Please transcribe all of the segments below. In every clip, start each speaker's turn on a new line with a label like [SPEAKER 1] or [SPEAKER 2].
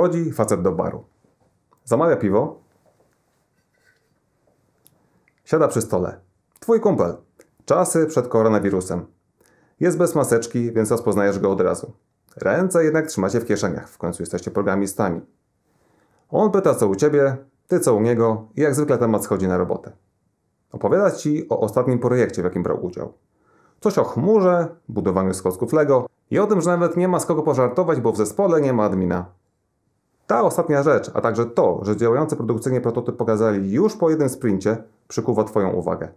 [SPEAKER 1] Wchodzi facet do baru. Zamawia piwo. Siada przy stole. Twój kumpel. Czasy przed koronawirusem. Jest bez maseczki, więc rozpoznajesz go od razu. Ręce jednak trzymacie w kieszeniach, w końcu jesteście programistami. On pyta co u ciebie, ty co u niego i jak zwykle temat schodzi na robotę. Opowiada ci o ostatnim projekcie, w jakim brał udział. Coś o chmurze, budowaniu z Lego i o tym, że nawet nie ma z kogo pożartować, bo w zespole nie ma admina. Ta ostatnia rzecz, a także to, że działający produkcyjnie prototyp pokazali już po jednym sprincie, przykuwa Twoją uwagę.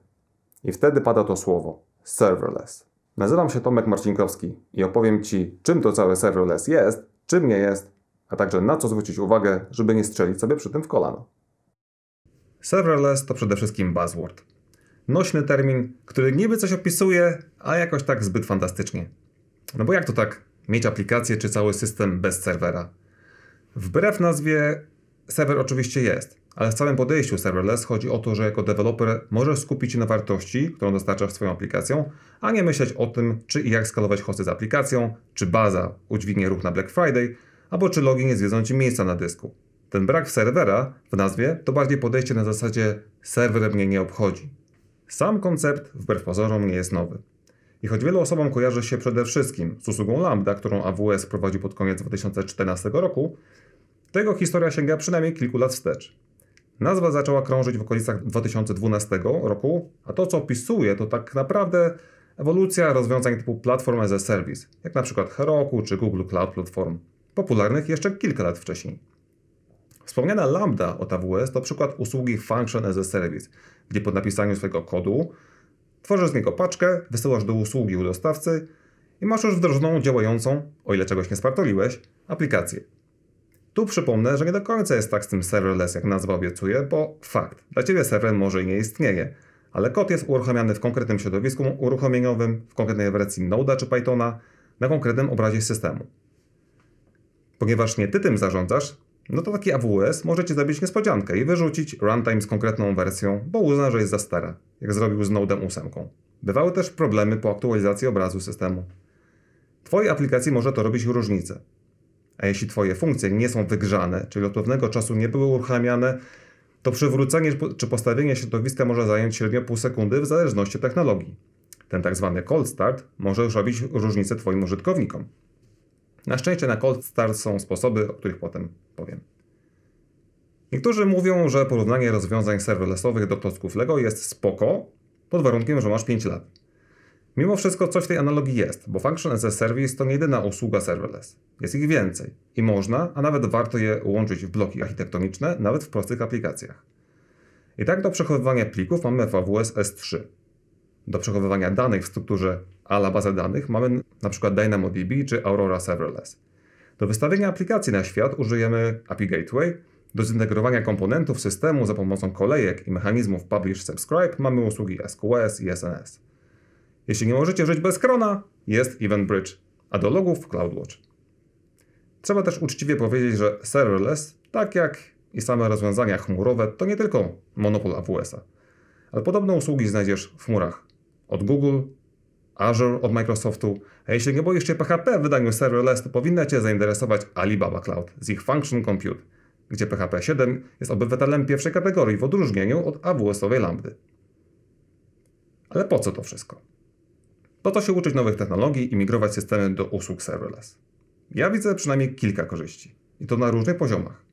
[SPEAKER 1] I wtedy pada to słowo serverless. Nazywam się Tomek Marcinkowski i opowiem Ci, czym to całe serverless jest, czym nie jest, a także na co zwrócić uwagę, żeby nie strzelić sobie przy tym w kolano. Serverless to przede wszystkim buzzword. Nośny termin, który niby coś opisuje, a jakoś tak zbyt fantastycznie. No bo jak to tak mieć aplikację czy cały system bez serwera? Wbrew nazwie serwer oczywiście jest, ale w całym podejściu serverless chodzi o to, że jako deweloper możesz skupić się na wartości, którą dostarczasz swoją aplikacją, a nie myśleć o tym, czy i jak skalować hosty z aplikacją, czy baza udźwignie ruch na Black Friday, albo czy login nie zwiedzą ci miejsca na dysku. Ten brak serwera w nazwie to bardziej podejście na zasadzie serwer mnie nie obchodzi. Sam koncept wbrew pozorom nie jest nowy. I choć wielu osobom kojarzy się przede wszystkim z usługą Lambda, którą AWS prowadził pod koniec 2014 roku, tego historia sięga przynajmniej kilku lat wstecz. Nazwa zaczęła krążyć w okolicach 2012 roku, a to co opisuje to tak naprawdę ewolucja rozwiązań typu Platform as a Service, jak na przykład Heroku czy Google Cloud Platform, popularnych jeszcze kilka lat wcześniej. Wspomniana Lambda od AWS to przykład usługi Function as a Service, gdzie po napisaniu swojego kodu tworzysz z niego paczkę, wysyłasz do usługi u dostawcy i masz już wdrożoną, działającą, o ile czegoś nie spartoliłeś, aplikację. Tu przypomnę, że nie do końca jest tak z tym serverless, jak nazwa obiecuje, bo fakt, dla Ciebie serwer może i nie istnieje, ale kod jest uruchamiany w konkretnym środowisku uruchomieniowym, w konkretnej wersji Node'a czy Pythona, na konkretnym obrazie systemu. Ponieważ nie Ty tym zarządzasz, no to taki AWS możecie zrobić niespodziankę i wyrzucić runtime z konkretną wersją, bo uzna, że jest za stara, jak zrobił z Node'em 8. Bywały też problemy po aktualizacji obrazu systemu. Twojej aplikacji może to robić różnicę. A jeśli Twoje funkcje nie są wygrzane, czyli od pewnego czasu nie były uruchamiane, to przywrócenie czy postawienie środowiska może zająć średnio pół sekundy w zależności od technologii. Ten tak zwany cold start może już robić różnicę Twoim użytkownikom. Na szczęście na cold start są sposoby, o których potem powiem. Niektórzy mówią, że porównanie rozwiązań serverlessowych do klocków Lego jest spoko, pod warunkiem, że masz 5 lat. Mimo wszystko coś w tej analogii jest, bo Function as a Service to nie jedyna usługa serverless. Jest ich więcej i można, a nawet warto je łączyć w bloki architektoniczne, nawet w prostych aplikacjach. I tak do przechowywania plików mamy AWS S3. Do przechowywania danych w strukturze ala bazę danych mamy np. DynamoDB czy Aurora Serverless. Do wystawienia aplikacji na świat użyjemy API Gateway, do zintegrowania komponentów systemu za pomocą kolejek i mechanizmów Publish Subscribe mamy usługi SQS i SNS. Jeśli nie możecie żyć bez krona, jest Event Bridge, a do logów CloudWatch. Trzeba też uczciwie powiedzieć, że serverless, tak jak i same rozwiązania chmurowe, to nie tylko monopol AWS-a. Ale podobne usługi znajdziesz w chmurach od Google, Azure od Microsoftu, a jeśli nie boisz się PHP w wydaniu serverless, to powinna Cię zainteresować Alibaba Cloud z ich Function Compute, gdzie PHP 7 jest obywatelem pierwszej kategorii w odróżnieniu od AWS-owej lambdy. Ale po co to wszystko? Po to się uczyć nowych technologii i migrować systemy do usług serverless. Ja widzę przynajmniej kilka korzyści i to na różnych poziomach.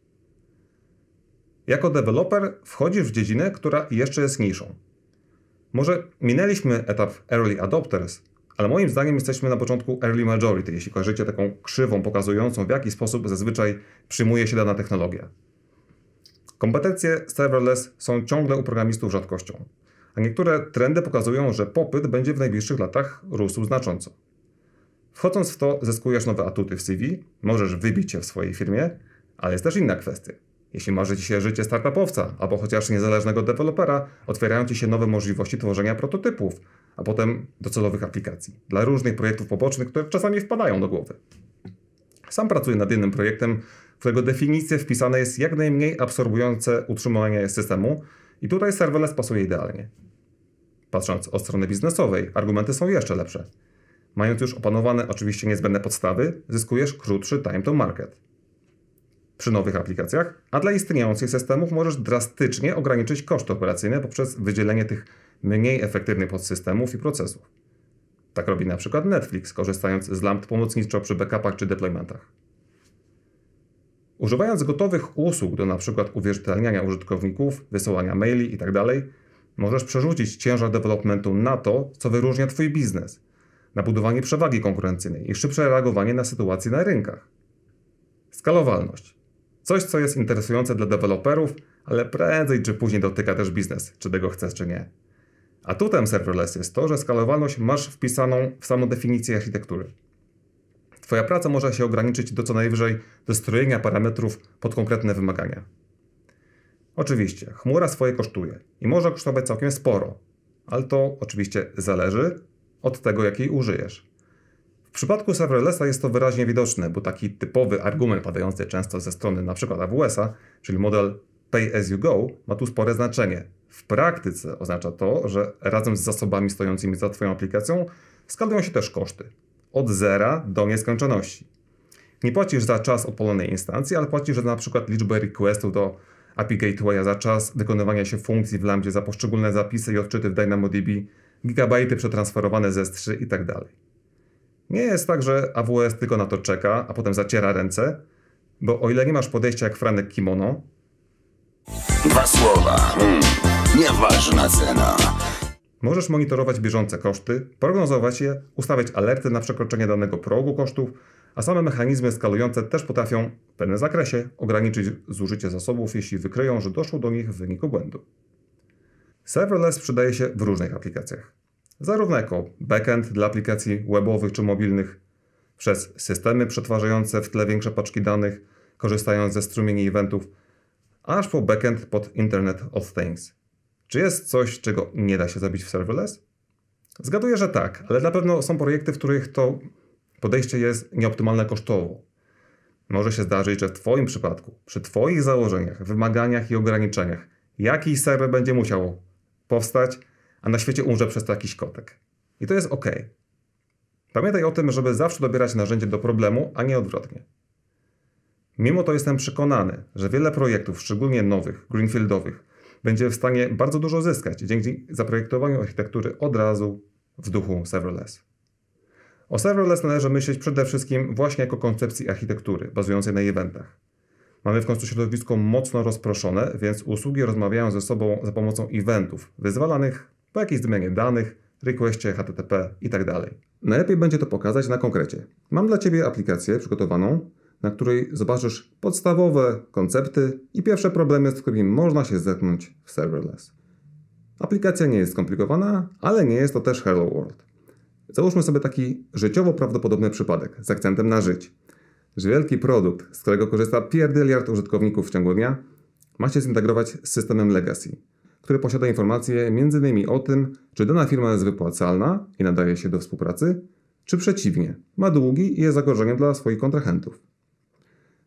[SPEAKER 1] Jako deweloper wchodzisz w dziedzinę, która jeszcze jest mniejszą. Może minęliśmy etap early adopters, ale moim zdaniem jesteśmy na początku early majority, jeśli kojarzycie taką krzywą pokazującą, w jaki sposób zazwyczaj przyjmuje się dana technologia. Kompetencje serverless są ciągle u programistów rzadkością a niektóre trendy pokazują, że popyt będzie w najbliższych latach rósł znacząco. Wchodząc w to, zyskujesz nowe atuty w CV, możesz wybić się w swojej firmie, ale jest też inna kwestia. Jeśli marzy Ci się życie startupowca albo chociaż niezależnego dewelopera, otwierają Ci się nowe możliwości tworzenia prototypów, a potem docelowych aplikacji dla różnych projektów pobocznych, które czasami wpadają do głowy. Sam pracuję nad jednym projektem, którego definicje wpisane jest jak najmniej absorbujące utrzymanie systemu, i tutaj serverless pasuje idealnie. Patrząc od strony biznesowej, argumenty są jeszcze lepsze. Mając już opanowane oczywiście niezbędne podstawy, zyskujesz krótszy time to market. Przy nowych aplikacjach, a dla istniejących systemów możesz drastycznie ograniczyć koszty operacyjne poprzez wydzielenie tych mniej efektywnych podsystemów i procesów. Tak robi na przykład Netflix, korzystając z lamp pomocniczo przy backupach czy deploymentach. Używając gotowych usług do np. uwierzytelniania użytkowników, wysyłania maili itd., tak możesz przerzucić ciężar developmentu na to, co wyróżnia Twój biznes, na budowanie przewagi konkurencyjnej i szybsze reagowanie na sytuacje na rynkach. Skalowalność. Coś, co jest interesujące dla deweloperów, ale prędzej czy później dotyka też biznes, czy tego chcesz, czy nie. Atutem serverless jest to, że skalowalność masz wpisaną w samą definicję architektury. Twoja praca może się ograniczyć do co najwyżej dostrojenia parametrów pod konkretne wymagania. Oczywiście, chmura swoje kosztuje i może kosztować całkiem sporo, ale to oczywiście zależy od tego, jakiej użyjesz. W przypadku serverlessa jest to wyraźnie widoczne, bo taki typowy argument padający często ze strony np. AWS-a, czyli model pay as you go, ma tu spore znaczenie. W praktyce oznacza to, że razem z zasobami stojącymi za Twoją aplikacją skalują się też koszty od zera do nieskończoności. Nie płacisz za czas opolonej instancji, ale płacisz za na przykład liczbę requestów do API Gatewaya, za czas wykonywania się funkcji w Lambdzie, za poszczególne zapisy i odczyty w DynamoDB, gigabajty przetransferowane ze strzy itd. Tak nie jest tak, że AWS tylko na to czeka, a potem zaciera ręce, bo o ile nie masz podejścia jak Franek Kimono... Dwa słowa. Hmm. Nieważna cena. Możesz monitorować bieżące koszty, prognozować je, ustawiać alerty na przekroczenie danego progu kosztów, a same mechanizmy skalujące też potrafią w pewnym zakresie ograniczyć zużycie zasobów, jeśli wykryją, że doszło do nich w wyniku błędu. Serverless przydaje się w różnych aplikacjach, zarówno jako backend dla aplikacji webowych czy mobilnych, przez systemy przetwarzające w tle większe paczki danych, korzystając ze strumieni eventów, aż po backend pod Internet of Things – czy jest coś, czego nie da się zabić w serverless? Zgaduję, że tak, ale na pewno są projekty, w których to podejście jest nieoptymalne kosztowo. Może się zdarzyć, że w Twoim przypadku, przy Twoich założeniach, wymaganiach i ograniczeniach, jakiś serwer będzie musiał powstać, a na świecie umrze przez to jakiś kotek. I to jest ok. Pamiętaj o tym, żeby zawsze dobierać narzędzie do problemu, a nie odwrotnie. Mimo to jestem przekonany, że wiele projektów, szczególnie nowych, greenfieldowych, będzie w stanie bardzo dużo zyskać dzięki zaprojektowaniu architektury od razu w duchu serverless. O serverless należy myśleć przede wszystkim właśnie jako koncepcji architektury bazującej na eventach. Mamy w końcu środowisko mocno rozproszone, więc usługi rozmawiają ze sobą za pomocą eventów wyzwalanych po jakiejś zmianie danych, requestie HTTP itd. Tak Najlepiej będzie to pokazać na konkrecie. Mam dla Ciebie aplikację przygotowaną, na której zobaczysz podstawowe koncepty i pierwsze problemy, z którymi można się zetknąć w serverless. Aplikacja nie jest skomplikowana, ale nie jest to też Hello World. Załóżmy sobie taki życiowo prawdopodobny przypadek z akcentem na żyć. Że wielki produkt, z którego korzysta pierdyliard użytkowników w ciągu dnia, ma się zintegrować z systemem legacy, który posiada informacje m.in. o tym, czy dana firma jest wypłacalna i nadaje się do współpracy, czy przeciwnie, ma długi i jest zagrożeniem dla swoich kontrahentów.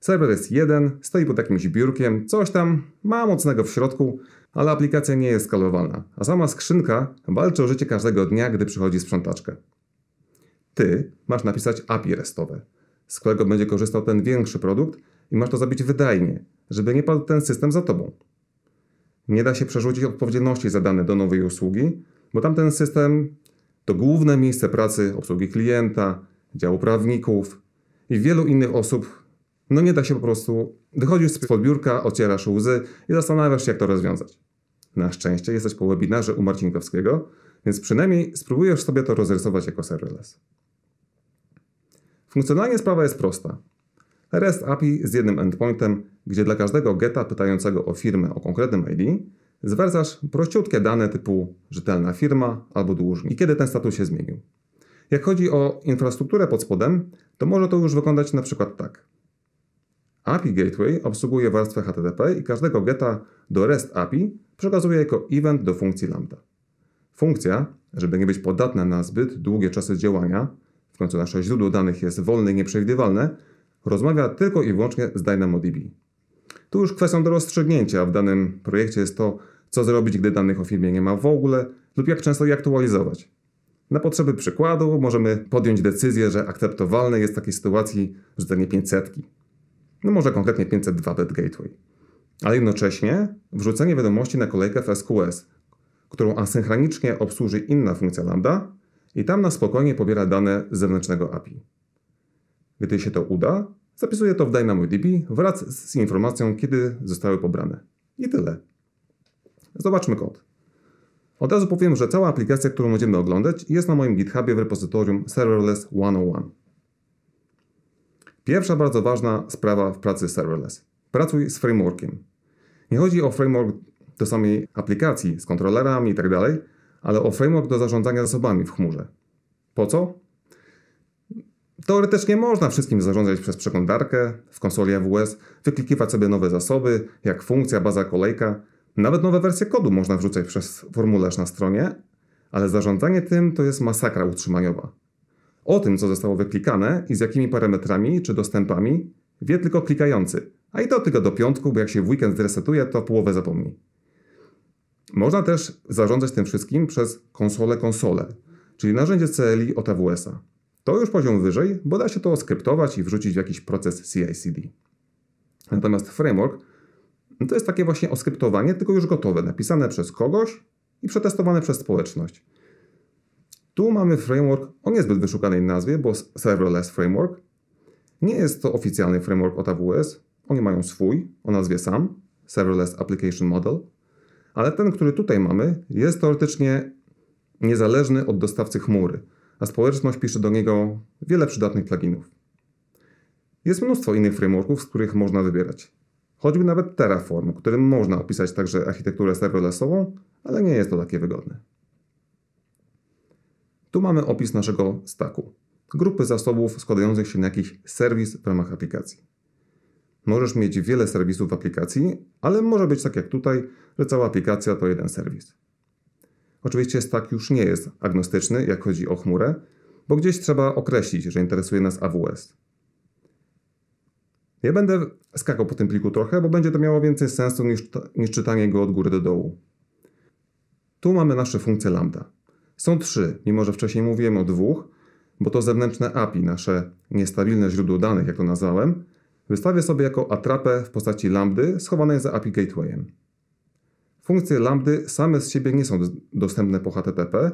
[SPEAKER 1] Serwer jest jeden, stoi pod jakimś biurkiem, coś tam ma mocnego w środku, ale aplikacja nie jest skalowalna, a sama skrzynka walczy o życie każdego dnia, gdy przychodzi sprzątaczkę. Ty masz napisać API restowe, z którego będzie korzystał ten większy produkt i masz to zrobić wydajnie, żeby nie padł ten system za tobą. Nie da się przerzucić odpowiedzialności za dane do nowej usługi, bo tamten system to główne miejsce pracy obsługi klienta, działu prawników i wielu innych osób no nie da tak się po prostu. Wychodzisz z biurka, ocierasz łzy i zastanawiasz się, jak to rozwiązać. Na szczęście jesteś po webinarze u Marcinkowskiego, więc przynajmniej spróbujesz sobie to rozrysować jako serverless. Funkcjonalnie sprawa jest prosta. REST API z jednym endpointem, gdzie dla każdego geta pytającego o firmę o konkretnym ID zwracasz prościutkie dane typu rzetelna firma albo dłużnik i kiedy ten status się zmienił. Jak chodzi o infrastrukturę pod spodem, to może to już wyglądać na przykład tak. API Gateway obsługuje warstwę HTTP i każdego geta do REST API przekazuje jako event do funkcji lambda. Funkcja, żeby nie być podatna na zbyt długie czasy działania, w końcu nasze źródło danych jest wolne i nieprzewidywalne, rozmawia tylko i wyłącznie z DynamoDB. Tu już kwestią do rozstrzygnięcia w danym projekcie jest to, co zrobić, gdy danych o firmie nie ma w ogóle lub jak często je aktualizować. Na potrzeby przykładu możemy podjąć decyzję, że akceptowalne jest w takiej sytuacji rzucenie 500 no może konkretnie 502 Web Gateway. Ale jednocześnie wrzucenie wiadomości na kolejkę w SQS, którą asynchronicznie obsłuży inna funkcja Lambda i tam na spokojnie pobiera dane z zewnętrznego API. Gdy się to uda, zapisuje to w DynamoDB wraz z informacją, kiedy zostały pobrane. I tyle. Zobaczmy kod. Od razu powiem, że cała aplikacja, którą będziemy oglądać, jest na moim GitHubie w repozytorium Serverless 101. Pierwsza bardzo ważna sprawa w pracy serverless. Pracuj z frameworkiem. Nie chodzi o framework do samej aplikacji z kontrolerami itd., tak ale o framework do zarządzania zasobami w chmurze. Po co? Teoretycznie można wszystkim zarządzać przez przeglądarkę, w konsoli AWS, wyklikiwać sobie nowe zasoby, jak funkcja, baza, kolejka. Nawet nowe wersje kodu można wrzucać przez formularz na stronie, ale zarządzanie tym to jest masakra utrzymaniowa. O tym, co zostało wyklikane i z jakimi parametrami czy dostępami, wie tylko klikający, a i to tylko do piątku, bo jak się w weekend zresetuje, to połowę zapomni. Można też zarządzać tym wszystkim przez konsolę konsole, czyli narzędzie CLI od AWS-a. To już poziom wyżej, bo da się to skryptować i wrzucić w jakiś proces CI/CD. Natomiast framework no to jest takie właśnie oskryptowanie, tylko już gotowe, napisane przez kogoś i przetestowane przez społeczność. Tu mamy framework o niezbyt wyszukanej nazwie, bo Serverless Framework. Nie jest to oficjalny framework od AWS. Oni mają swój o nazwie SAM, Serverless Application Model. Ale ten, który tutaj mamy, jest teoretycznie niezależny od dostawcy chmury, a społeczność pisze do niego wiele przydatnych pluginów. Jest mnóstwo innych frameworków, z których można wybierać. Choćby nawet Terraform, którym można opisać także architekturę serverlessową, ale nie jest to takie wygodne. Tu mamy opis naszego stacku, grupy zasobów składających się na jakiś serwis w ramach aplikacji. Możesz mieć wiele serwisów w aplikacji, ale może być tak jak tutaj, że cała aplikacja to jeden serwis. Oczywiście stack już nie jest agnostyczny, jak chodzi o chmurę, bo gdzieś trzeba określić, że interesuje nas AWS. Ja będę skakał po tym pliku trochę, bo będzie to miało więcej sensu niż, niż czytanie go od góry do dołu. Tu mamy nasze funkcje lambda. Są trzy, mimo że wcześniej mówiłem o dwóch, bo to zewnętrzne API, nasze niestabilne źródło danych, jak to nazwałem, wystawię sobie jako atrapę w postaci lambdy schowanej za API Gatewayem. Funkcje lambdy same z siebie nie są dostępne po HTTP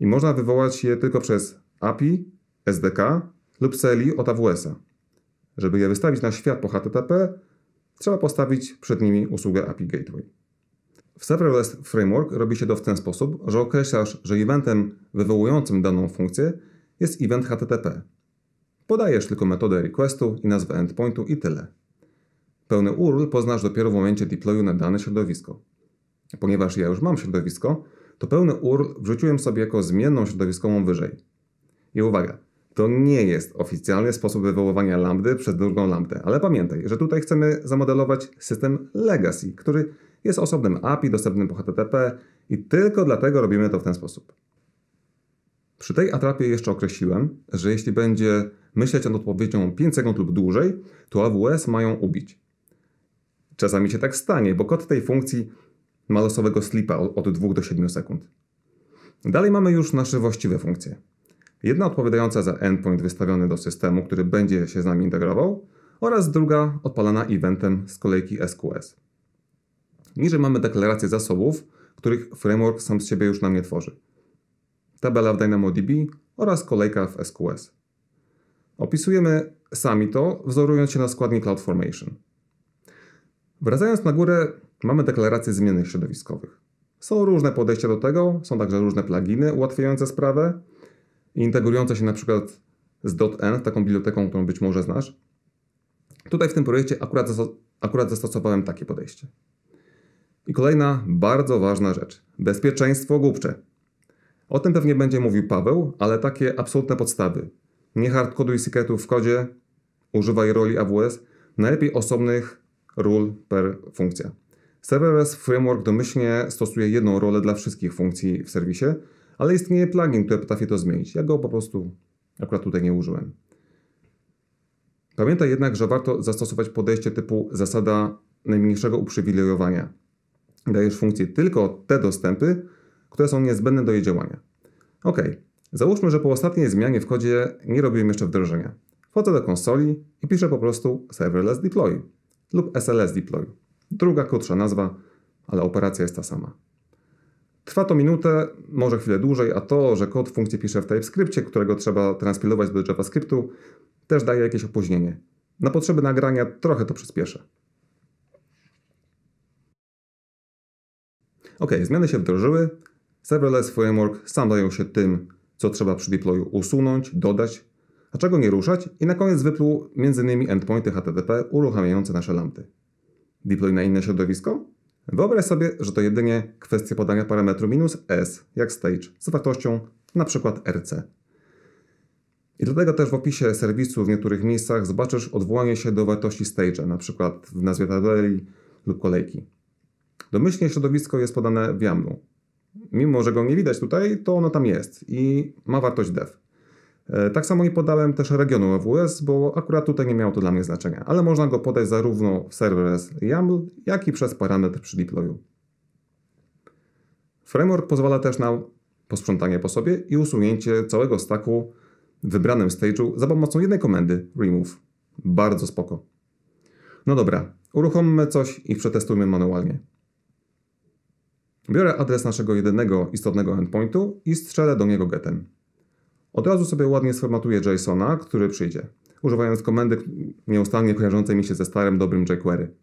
[SPEAKER 1] i można wywołać je tylko przez API, SDK lub CLI od AWS-a. Żeby je wystawić na świat po HTTP, trzeba postawić przed nimi usługę API Gateway. W serverless framework robi się to w ten sposób, że określasz, że eventem wywołującym daną funkcję jest event HTTP. Podajesz tylko metodę requestu i nazwę endpointu i tyle. Pełny URL poznasz dopiero w momencie deployu na dane środowisko. Ponieważ ja już mam środowisko, to pełny URL wrzuciłem sobie jako zmienną środowiskową wyżej. I uwaga, to nie jest oficjalny sposób wywoływania lambdy przez drugą lambdę, ale pamiętaj, że tutaj chcemy zamodelować system legacy, który jest osobnym API dostępnym po HTTP i tylko dlatego robimy to w ten sposób. Przy tej atrapie jeszcze określiłem, że jeśli będzie myśleć nad odpowiedzią 5 sekund lub dłużej, to AWS mają ubić. Czasami się tak stanie, bo kod tej funkcji ma losowego slipa od 2 do 7 sekund. Dalej mamy już nasze właściwe funkcje. Jedna odpowiadająca za endpoint wystawiony do systemu, który będzie się z nami integrował, oraz druga odpalana eventem z kolejki SQS. Niżej mamy deklarację zasobów, których framework sam z siebie już nam nie tworzy. Tabela w DynamoDB oraz kolejka w SQS. Opisujemy sami to, wzorując się na składnik CloudFormation. Wracając na górę, mamy deklarację zmiennych środowiskowych. Są różne podejścia do tego, są także różne pluginy ułatwiające sprawę, integrujące się na przykład z .n, taką biblioteką, którą być może znasz. Tutaj w tym projekcie akurat, akurat zastosowałem takie podejście. I kolejna bardzo ważna rzecz. Bezpieczeństwo głupcze. O tym pewnie będzie mówił Paweł, ale takie absolutne podstawy. Nie hardkoduj sekretów w kodzie, używaj roli AWS, najlepiej osobnych ról per funkcja. Serverless Framework domyślnie stosuje jedną rolę dla wszystkich funkcji w serwisie, ale istnieje plugin, który potrafi to zmienić. Ja go po prostu akurat tutaj nie użyłem. Pamiętaj jednak, że warto zastosować podejście typu zasada najmniejszego uprzywilejowania dajesz funkcji tylko te dostępy, które są niezbędne do jej działania. Ok, załóżmy, że po ostatniej zmianie w kodzie nie robiłem jeszcze wdrożenia. Wchodzę do konsoli i piszę po prostu serverless deploy lub SLS deploy. Druga, krótsza nazwa, ale operacja jest ta sama. Trwa to minutę, może chwilę dłużej, a to, że kod funkcji piszę w TypeScriptie, którego trzeba transpilować do JavaScriptu, też daje jakieś opóźnienie. Na potrzeby nagrania trochę to przyspieszę. Ok, zmiany się wdrożyły, serverless framework sam zajął się tym, co trzeba przy deployu usunąć, dodać, a czego nie ruszać i na koniec wypluł m.in. endpointy HTTP uruchamiające nasze lampy. Deploy na inne środowisko? Wyobraź sobie, że to jedynie kwestia podania parametru minus S jak stage z wartością np. RC. I dlatego też w opisie serwisu w niektórych miejscach zobaczysz odwołanie się do wartości stage'a, np. w nazwie tabeli lub kolejki. Domyślnie środowisko jest podane w YAMLu. Mimo, że go nie widać tutaj, to ono tam jest i ma wartość dev. E, tak samo nie podałem też regionu AWS, bo akurat tutaj nie miało to dla mnie znaczenia, ale można go podać zarówno w serwerze YAML, jak i przez parametr przy deployu. Framework pozwala też na posprzątanie po sobie i usunięcie całego stacku w wybranym stage'u za pomocą jednej komendy remove. Bardzo spoko. No dobra, uruchommy coś i przetestujmy manualnie. Biorę adres naszego jedynego istotnego endpointu i strzelę do niego getem. Od razu sobie ładnie sformatuję JSON-a, który przyjdzie, używając komendy nieustannie kojarzącej mi się ze starym, dobrym jQuery.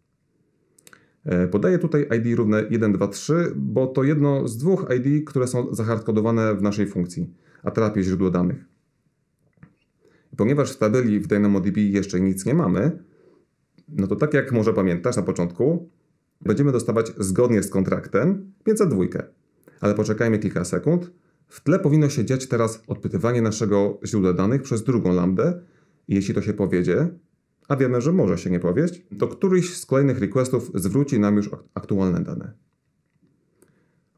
[SPEAKER 1] E, podaję tutaj ID równe 123, bo to jedno z dwóch ID, które są zahardkodowane w naszej funkcji, atrapie źródło danych. Ponieważ w tabeli w DynamoDB jeszcze nic nie mamy, no to tak jak może pamiętasz na początku, będziemy dostawać zgodnie z kontraktem za dwójkę. Ale poczekajmy kilka sekund. W tle powinno się dziać teraz odpytywanie naszego źródła danych przez drugą lambdę. Jeśli to się powiedzie, a wiemy, że może się nie powieść, to któryś z kolejnych requestów zwróci nam już aktualne dane.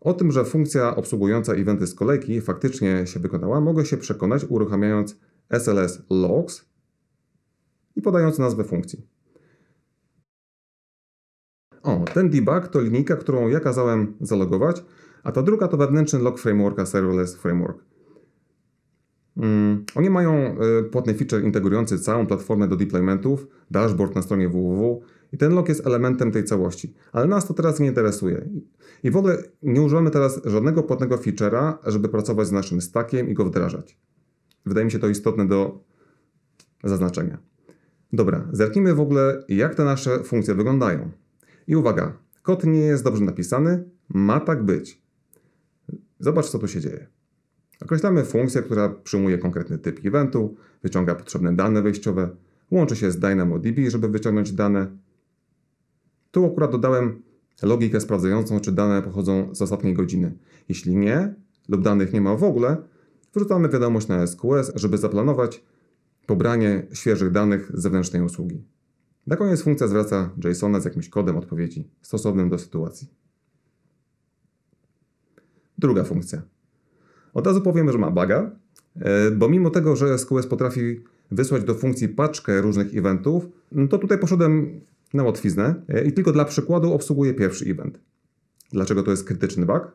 [SPEAKER 1] O tym, że funkcja obsługująca eventy z kolejki faktycznie się wykonała, mogę się przekonać uruchamiając SLS logs i podając nazwę funkcji. O, ten debug to linijka, którą ja kazałem zalogować, a ta druga to wewnętrzny log frameworka Serverless Framework. Mm, oni mają y, płatny feature integrujący całą platformę do deploymentów, dashboard na stronie www i ten log jest elementem tej całości. Ale nas to teraz nie interesuje. I w ogóle nie używamy teraz żadnego płatnego feature'a, żeby pracować z naszym stackiem i go wdrażać. Wydaje mi się to istotne do zaznaczenia. Dobra, zerknijmy w ogóle, jak te nasze funkcje wyglądają. I uwaga, kod nie jest dobrze napisany, ma tak być. Zobacz, co tu się dzieje. Określamy funkcję, która przyjmuje konkretny typ eventu, wyciąga potrzebne dane wejściowe, łączy się z DynamoDB, żeby wyciągnąć dane. Tu akurat dodałem logikę sprawdzającą, czy dane pochodzą z ostatniej godziny. Jeśli nie, lub danych nie ma w ogóle, wrzucamy wiadomość na SQS, żeby zaplanować pobranie świeżych danych z zewnętrznej usługi. Na koniec funkcja zwraca JSON-a z jakimś kodem odpowiedzi stosownym do sytuacji. Druga funkcja. Od razu powiem, że ma baga, e, bo mimo tego, że SQS potrafi wysłać do funkcji paczkę różnych eventów, no to tutaj poszedłem na łatwiznę e, i tylko dla przykładu obsługuję pierwszy event. Dlaczego to jest krytyczny bug?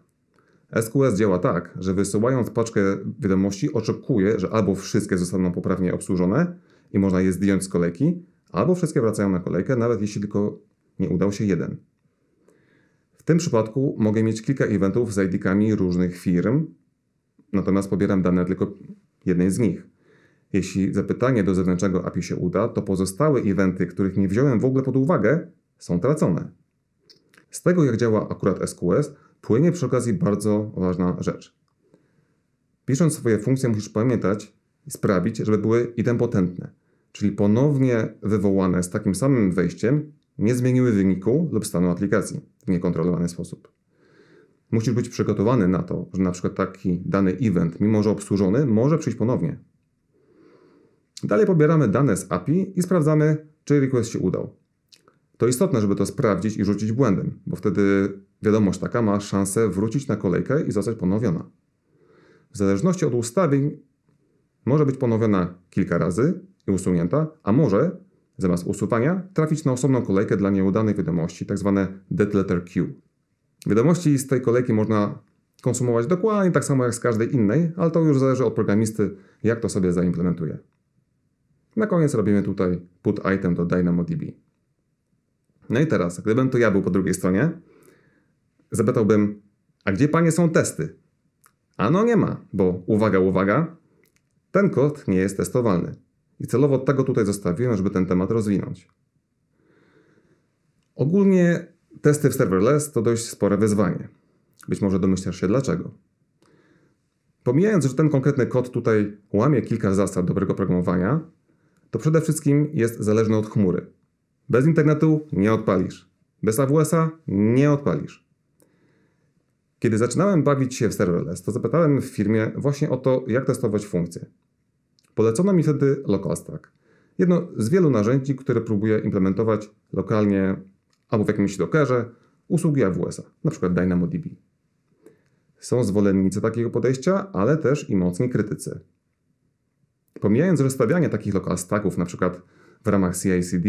[SPEAKER 1] SQS działa tak, że wysyłając paczkę wiadomości oczekuje, że albo wszystkie zostaną poprawnie obsłużone i można je zdjąć z kolejki, albo wszystkie wracają na kolejkę, nawet jeśli tylko nie udał się jeden. W tym przypadku mogę mieć kilka eventów z ID-kami różnych firm, natomiast pobieram dane tylko jednej z nich. Jeśli zapytanie do zewnętrznego API się uda, to pozostałe eventy, których nie wziąłem w ogóle pod uwagę, są tracone. Z tego, jak działa akurat SQS, płynie przy okazji bardzo ważna rzecz. Pisząc swoje funkcje, musisz pamiętać i sprawić, żeby były idempotentne czyli ponownie wywołane z takim samym wejściem, nie zmieniły wyniku lub stanu aplikacji w niekontrolowany sposób. Musisz być przygotowany na to, że na przykład taki dany event, mimo że obsłużony, może przyjść ponownie. Dalej pobieramy dane z API i sprawdzamy, czy request się udał. To istotne, żeby to sprawdzić i rzucić błędem, bo wtedy wiadomość taka ma szansę wrócić na kolejkę i zostać ponowiona. W zależności od ustawień może być ponowiona kilka razy i usunięta, a może zamiast usuwania trafić na osobną kolejkę dla nieudanych wiadomości, tak zwane dead letter queue. Wiadomości z tej kolejki można konsumować dokładnie tak samo jak z każdej innej, ale to już zależy od programisty, jak to sobie zaimplementuje. Na koniec robimy tutaj put item do DynamoDB. No i teraz, gdybym to ja był po drugiej stronie, zapytałbym, a gdzie panie są testy? A no nie ma, bo uwaga, uwaga, ten kod nie jest testowalny. I celowo tego tutaj zostawiłem, żeby ten temat rozwinąć. Ogólnie testy w serverless to dość spore wyzwanie. Być może domyślasz się dlaczego. Pomijając, że ten konkretny kod tutaj łamie kilka zasad dobrego programowania, to przede wszystkim jest zależny od chmury. Bez internetu nie odpalisz. Bez AWS-a nie odpalisz. Kiedy zaczynałem bawić się w serverless, to zapytałem w firmie właśnie o to, jak testować funkcje. Polecono mi wtedy LocalStack, Jedno z wielu narzędzi, które próbuję implementować lokalnie albo w jakimś dokerze, usługi AWS-a, np. DynamoDB. Są zwolennicy takiego podejścia, ale też i mocni krytycy. Pomijając rozstawianie takich LocalStacków, np. w ramach CI/CD,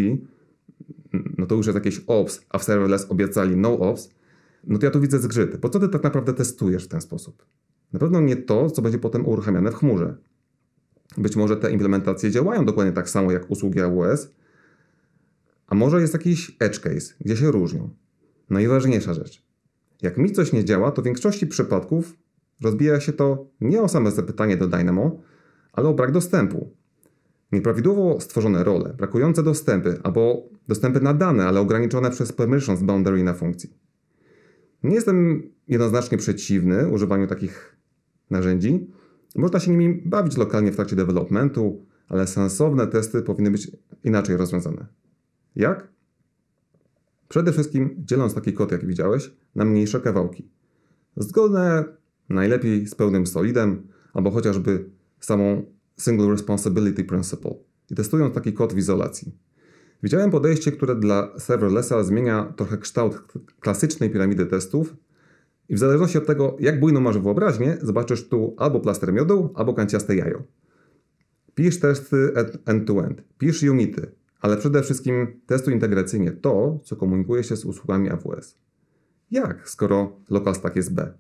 [SPEAKER 1] no to już jest jakieś ops, a w serverless obiecali no ops, no to ja tu widzę zgrzyty. Po co ty tak naprawdę testujesz w ten sposób? Na pewno nie to, co będzie potem uruchamiane w chmurze. Być może te implementacje działają dokładnie tak samo jak usługi AWS, a może jest jakiś edge case, gdzie się różnią. No i ważniejsza rzecz. Jak mi coś nie działa, to w większości przypadków rozbija się to nie o same zapytanie do Dynamo, ale o brak dostępu. Nieprawidłowo stworzone role, brakujące dostępy albo dostępy na dane, ale ograniczone przez permissions boundary na funkcji. Nie jestem jednoznacznie przeciwny używaniu takich narzędzi, można się nimi bawić lokalnie w trakcie developmentu, ale sensowne testy powinny być inaczej rozwiązane. Jak? Przede wszystkim dzieląc taki kod, jak widziałeś, na mniejsze kawałki. Zgodne najlepiej z pełnym solidem, albo chociażby samą Single Responsibility Principle i testując taki kod w izolacji. Widziałem podejście, które dla serverlessa zmienia trochę kształt klasycznej piramidy testów i w zależności od tego, jak bujną masz wyobraźnię, zobaczysz tu albo plaster miodu, albo kanciaste jajo. Pisz testy end-to-end, pisz unity, ale przede wszystkim testu integracyjnie to, co komunikuje się z usługami AWS. Jak, skoro local stack jest B?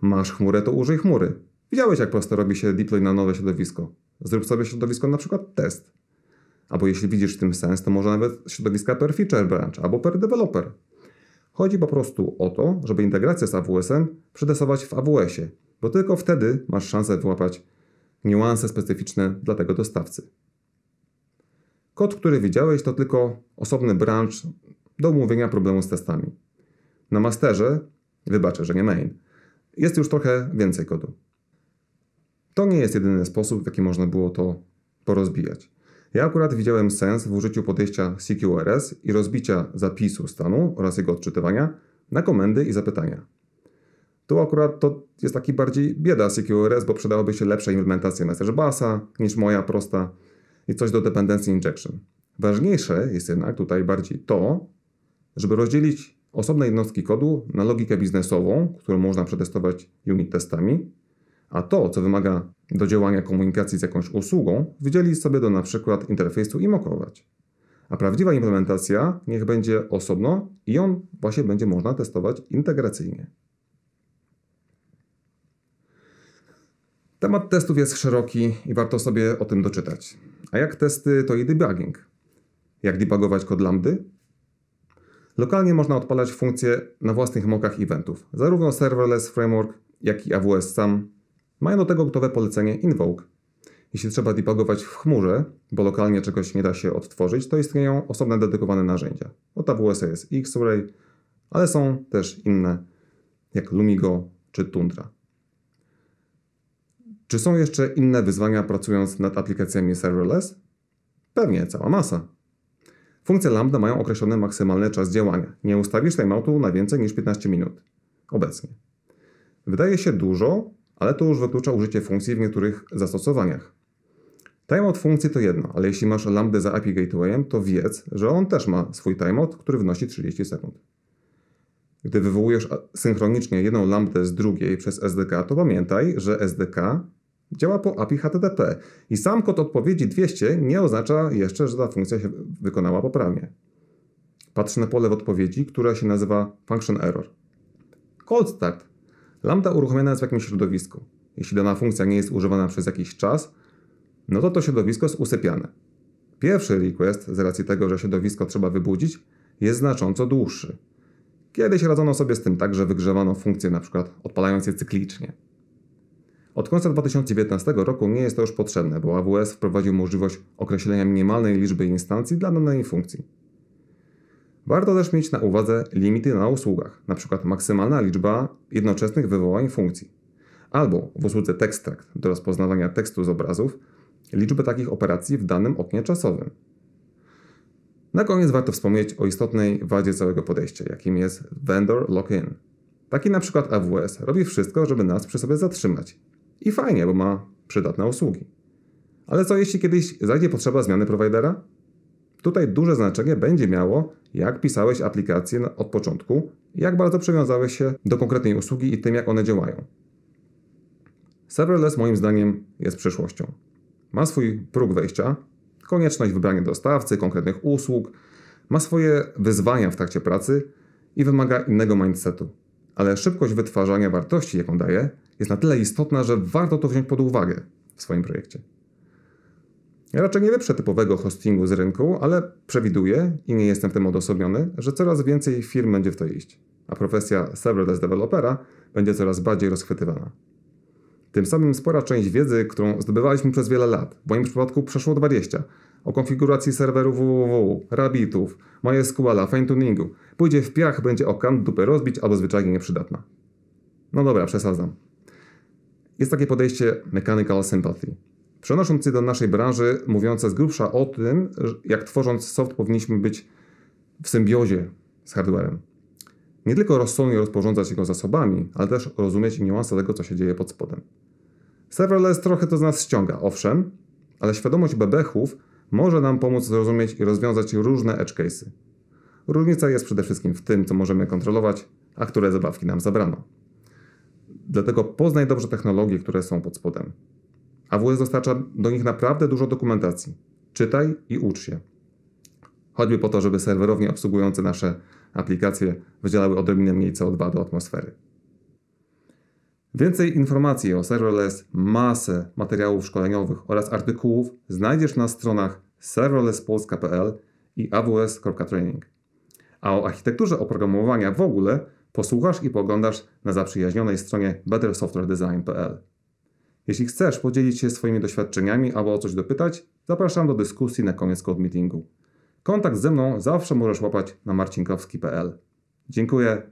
[SPEAKER 1] Masz chmurę, to użyj chmury. Widziałeś, jak prosto robi się deploy na nowe środowisko. Zrób sobie środowisko na przykład test. Albo jeśli widzisz w tym sens, to może nawet środowiska per feature branch albo per developer. Chodzi po prostu o to, żeby integrację z AWS-em przetestować w AWS-ie, bo tylko wtedy masz szansę wyłapać niuanse specyficzne dla tego dostawcy. Kod, który widziałeś, to tylko osobny branch do omówienia problemu z testami. Na masterze, wybaczę, że nie main, jest już trochę więcej kodu. To nie jest jedyny sposób, w jaki można było to porozbijać. Ja akurat widziałem sens w użyciu podejścia CQRS i rozbicia zapisu stanu oraz jego odczytywania na komendy i zapytania. Tu akurat to jest taki bardziej bieda CQRS, bo przydałoby się lepsza implementacja message basa niż moja prosta i coś do dependency injection. Ważniejsze jest jednak tutaj bardziej to, żeby rozdzielić osobne jednostki kodu na logikę biznesową, którą można przetestować unit testami, a to, co wymaga do działania komunikacji z jakąś usługą, wzięli sobie do na przykład interfejsu i mokrować. A prawdziwa implementacja niech będzie osobno i on właśnie będzie można testować integracyjnie. Temat testów jest szeroki i warto sobie o tym doczytać. A jak testy, to i debugging. Jak debugować kod lambdy? Lokalnie można odpalać funkcje na własnych mokach eventów, zarówno serverless framework, jak i AWS sam mają do tego gotowe polecenie invoke. Jeśli trzeba debugować w chmurze, bo lokalnie czegoś nie da się odtworzyć, to istnieją osobne dedykowane narzędzia. OtaWSA jest X-Ray, ale są też inne, jak Lumigo czy Tundra. Czy są jeszcze inne wyzwania pracując nad aplikacjami serverless? Pewnie, cała masa. Funkcje Lambda mają określony maksymalny czas działania. Nie ustawisz timeoutu na więcej niż 15 minut. Obecnie. Wydaje się dużo, ale to już wyklucza użycie funkcji w niektórych zastosowaniach. Timeout funkcji to jedno, ale jeśli masz lambdę za API Gatewayem, to wiedz, że on też ma swój timeout, który wynosi 30 sekund. Gdy wywołujesz synchronicznie jedną lambdę z drugiej przez SDK, to pamiętaj, że SDK działa po API HTTP i sam kod odpowiedzi 200 nie oznacza jeszcze, że ta funkcja się wykonała poprawnie. Patrz na pole w odpowiedzi, które się nazywa function error. Cold start Lambda uruchomiona jest w jakimś środowisku. Jeśli dana funkcja nie jest używana przez jakiś czas, no to to środowisko jest usypiane. Pierwszy request, z racji tego, że środowisko trzeba wybudzić, jest znacząco dłuższy. Kiedyś radzono sobie z tym tak, że wygrzewano funkcje np. odpalając je cyklicznie. Od końca 2019 roku nie jest to już potrzebne, bo AWS wprowadził możliwość określenia minimalnej liczby instancji dla danej funkcji. Warto też mieć na uwadze limity na usługach, np. maksymalna liczba jednoczesnych wywołań funkcji, albo w usłudze Textract do rozpoznawania tekstu z obrazów liczbę takich operacji w danym oknie czasowym. Na koniec warto wspomnieć o istotnej wadzie całego podejścia, jakim jest vendor lock-in. Taki na przykład AWS robi wszystko, żeby nas przy sobie zatrzymać. I fajnie, bo ma przydatne usługi. Ale co jeśli kiedyś zajdzie potrzeba zmiany prowajdera? Tutaj duże znaczenie będzie miało, jak pisałeś aplikację od początku, jak bardzo przywiązałeś się do konkretnej usługi i tym, jak one działają. Serverless moim zdaniem jest przyszłością. Ma swój próg wejścia, konieczność wybrania dostawcy, konkretnych usług, ma swoje wyzwania w trakcie pracy i wymaga innego mindsetu. Ale szybkość wytwarzania wartości, jaką daje, jest na tyle istotna, że warto to wziąć pod uwagę w swoim projekcie. Ja raczej nie wyprzę typowego hostingu z rynku, ale przewiduję, i nie jestem w tym odosobniony, że coraz więcej firm będzie w to iść, a profesja serverless developera będzie coraz bardziej rozchwytywana. Tym samym spora część wiedzy, którą zdobywaliśmy przez wiele lat, w moim przypadku przeszło 20, o konfiguracji serwerów www, rabbitów, MySQL'a, fine-tuningu, pójdzie w piach, będzie o kant dupę rozbić albo zwyczajnie nieprzydatna. No dobra, przesadzam. Jest takie podejście mechanical sympathy – Przenosząc je do naszej branży, mówiące z grubsza o tym, jak tworząc soft powinniśmy być w symbiozie z hardwarem. Nie tylko rozsądnie rozporządzać jego zasobami, ale też rozumieć niuanse tego, co się dzieje pod spodem. Serverless trochę to z nas ściąga, owszem, ale świadomość bebechów może nam pomóc zrozumieć i rozwiązać różne edge cases. Różnica jest przede wszystkim w tym, co możemy kontrolować, a które zabawki nam zabrano. Dlatego poznaj dobrze technologie, które są pod spodem. AWS dostarcza do nich naprawdę dużo dokumentacji. Czytaj i ucz się. Choćby po to, żeby serwerownie obsługujące nasze aplikacje wydzielały odrobinę mniej CO2 do atmosfery. Więcej informacji o serverless, masę materiałów szkoleniowych oraz artykułów znajdziesz na stronach serverlesspolska.pl i aws.training. A o architekturze oprogramowania w ogóle posłuchasz i poglądasz na zaprzyjaźnionej stronie bettersoftwaredesign.pl. Jeśli chcesz podzielić się swoimi doświadczeniami albo o coś dopytać, zapraszam do dyskusji na koniec Code Meetingu. Kontakt ze mną zawsze możesz łapać na marcinkowski.pl. Dziękuję.